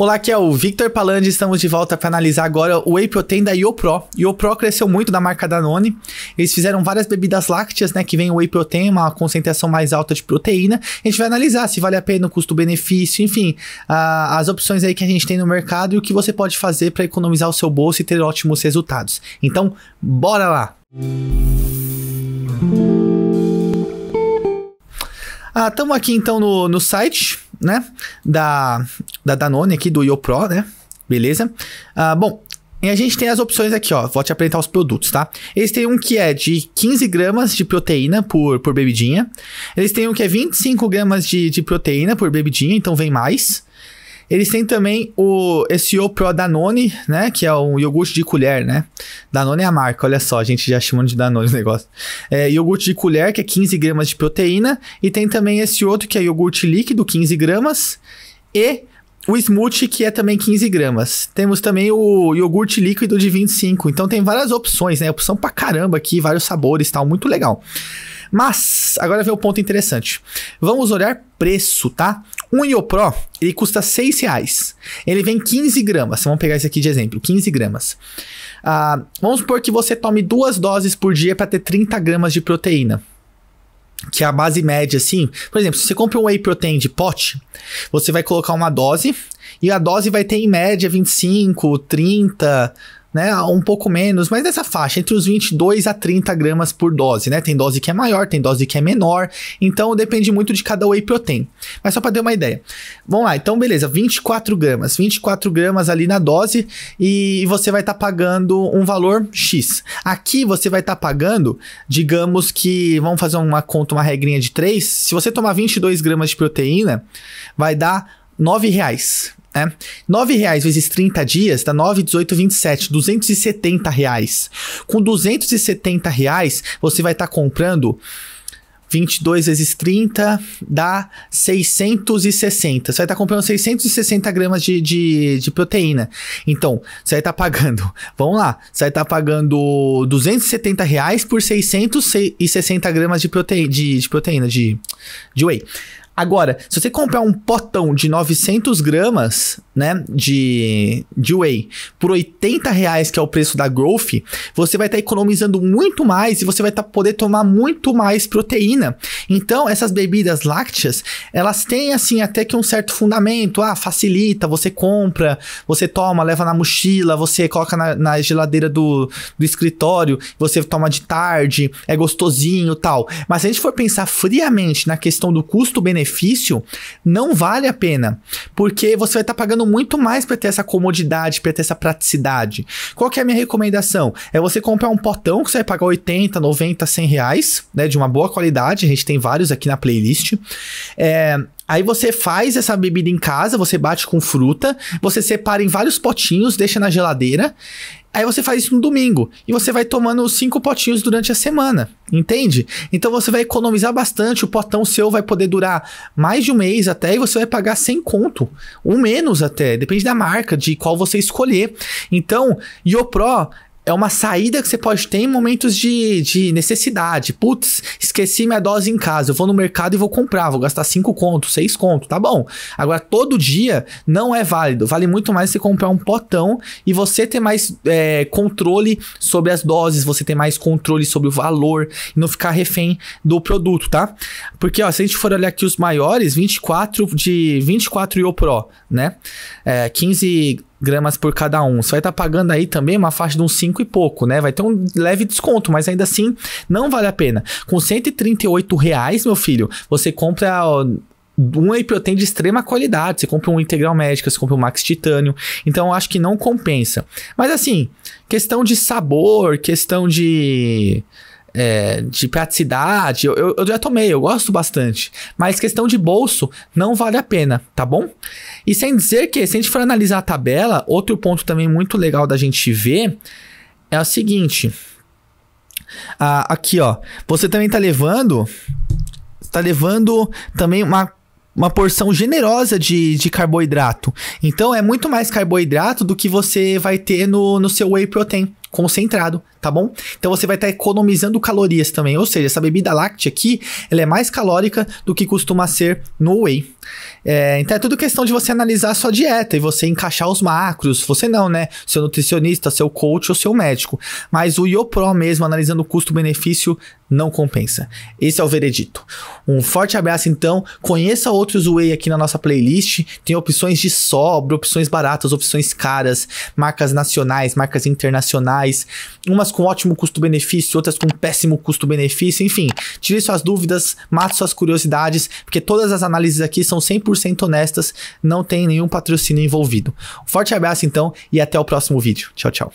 Olá, aqui é o Victor Palandi, estamos de volta para analisar agora o Whey Protein da YoPro. YoPro cresceu muito da marca Danone, eles fizeram várias bebidas lácteas, né, que vem o Whey Protein, uma concentração mais alta de proteína. A gente vai analisar se vale a pena o custo-benefício, enfim, a, as opções aí que a gente tem no mercado e o que você pode fazer para economizar o seu bolso e ter ótimos resultados. Então, bora lá! Ah, estamos aqui então no, no site, né, da, da Danone aqui, do YoPro, né? Beleza? Ah, bom, e a gente tem as opções aqui, ó. Vou te apresentar os produtos, tá? Eles têm um que é de 15 gramas de proteína por, por bebidinha. Eles têm um que é 25 gramas de, de proteína por bebidinha, então vem mais. Eles têm também o esse YoPro Danone, né? Que é um iogurte de colher, né? Danone é a marca, olha só, a gente já chamando de Danone o negócio. É, iogurte de colher, que é 15 gramas de proteína. E tem também esse outro que é iogurte líquido, 15 gramas. E o smoothie, que é também 15 gramas. Temos também o iogurte líquido de 25. Então tem várias opções, né? Opção pra caramba aqui, vários sabores tal, muito legal. Mas, agora vem o ponto interessante. Vamos olhar preço, tá? Um Iopro, ele custa 6 reais. Ele vem 15 gramas. Vamos pegar esse aqui de exemplo, 15 gramas. Ah, vamos supor que você tome duas doses por dia para ter 30 gramas de proteína que é a base média, assim. Por exemplo, se você compra um whey protein de pote, você vai colocar uma dose, e a dose vai ter em média 25, 30, né, um pouco menos, mas nessa faixa, entre os 22 a 30 gramas por dose, né? Tem dose que é maior, tem dose que é menor, então depende muito de cada whey protein. Mas só para ter uma ideia. Vamos lá, então beleza, 24 gramas, 24 gramas ali na dose e você vai estar tá pagando um valor X. Aqui você vai estar tá pagando, digamos que, vamos fazer uma conta, uma regrinha de 3, se você tomar 22 gramas de proteína, vai dar 9 reais. É. R$ 9,00 vezes 30 dias dá 9, 18, 27, 270 reais. Com 270 reais, você vai estar tá comprando 22 vezes 30 dá 660. Você vai estar tá comprando 660 gramas de, de, de, proteína. Então, você vai estar tá pagando, vamos lá, você vai estar tá pagando 270 reais por 660 gramas de, prote, de, de proteína, de, de whey. Agora, se você comprar um potão de 900 gramas, né, de, de whey, por 80 reais, que é o preço da Growth, você vai estar tá economizando muito mais e você vai tá, poder tomar muito mais proteína. Então, essas bebidas lácteas, elas têm, assim, até que um certo fundamento. Ah, facilita, você compra, você toma, leva na mochila, você coloca na, na geladeira do, do escritório, você toma de tarde, é gostosinho tal. Mas se a gente for pensar friamente na questão do custo-benefício, não vale a pena, porque você vai estar tá pagando muito mais para ter essa comodidade, para ter essa praticidade. Qual que é a minha recomendação? É você comprar um potão que você vai pagar 80, 90, 100 reais, né? De uma boa qualidade, a gente tem vários aqui na playlist. É, Aí você faz essa bebida em casa, você bate com fruta, você separa em vários potinhos, deixa na geladeira. Aí você faz isso no domingo e você vai tomando os cinco potinhos durante a semana, entende? Então você vai economizar bastante, o potão seu vai poder durar mais de um mês até e você vai pagar sem conto, ou menos até, depende da marca, de qual você escolher. Então, YoPro é uma saída que você pode ter em momentos de, de necessidade. Putz, esqueci minha dose em casa, eu vou no mercado e vou comprar, vou gastar 5 conto, 6 conto, tá bom. Agora, todo dia não é válido. Vale muito mais você comprar um potão e você ter mais é, controle sobre as doses, você ter mais controle sobre o valor e não ficar refém do produto, tá? Porque, ó, se a gente for olhar aqui os maiores, 24 de 24 IO Pro, né? É, 15 gramas por cada um. Você vai estar tá pagando aí também uma faixa de uns 5 e pouco, né? Vai ter um leve desconto, mas ainda assim não vale a pena. Com 138 reais, meu filho, você compra um Eipioten de extrema qualidade. Você compra um Integral Médica, você compra um Max Titânio. Então eu acho que não compensa. Mas assim, questão de sabor, questão de é, de praticidade, eu, eu, já tomei, eu gosto bastante. Mas questão de bolso, não vale a pena, tá bom? E sem dizer que, se a gente for analisar a tabela, outro ponto também muito legal da gente ver é o seguinte. Ah, aqui, ó. Você também tá levando. Tá levando também uma uma porção generosa de, de carboidrato. Então é muito mais carboidrato do que você vai ter no, no seu whey protein concentrado, tá bom? Então você vai estar tá economizando calorias também, ou seja, essa bebida láctea aqui, ela é mais calórica do que costuma ser no whey. É, então é tudo questão de você analisar a sua dieta e você encaixar os macros, você não, né? Seu nutricionista, seu coach ou seu médico. Mas o IoPro mesmo, analisando o custo-benefício não compensa. Esse é o veredito. Um forte abraço então, conheça outros Way aqui na nossa playlist, tem opções de sobra, opções baratas, opções caras, marcas nacionais, marcas internacionais, umas com ótimo custo-benefício, outras com péssimo custo-benefício, enfim, tire suas dúvidas, mate suas curiosidades, porque todas as análises aqui são 100% honestas, não tem nenhum patrocínio envolvido. Um forte abraço então e até o próximo vídeo. Tchau, tchau.